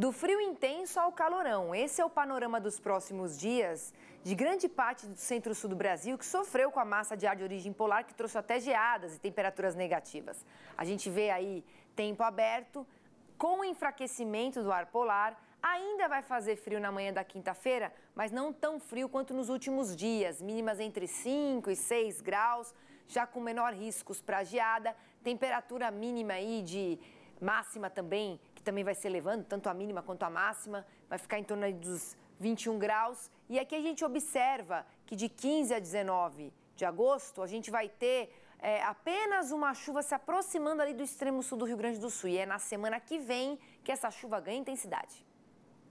Do frio intenso ao calorão, esse é o panorama dos próximos dias de grande parte do centro-sul do Brasil que sofreu com a massa de ar de origem polar que trouxe até geadas e temperaturas negativas. A gente vê aí tempo aberto, com o enfraquecimento do ar polar, ainda vai fazer frio na manhã da quinta-feira, mas não tão frio quanto nos últimos dias, mínimas entre 5 e 6 graus, já com menor riscos para geada, temperatura mínima aí de máxima também também vai se elevando, tanto a mínima quanto a máxima, vai ficar em torno dos 21 graus. E aqui a gente observa que de 15 a 19 de agosto, a gente vai ter é, apenas uma chuva se aproximando ali do extremo sul do Rio Grande do Sul. E é na semana que vem que essa chuva ganha intensidade.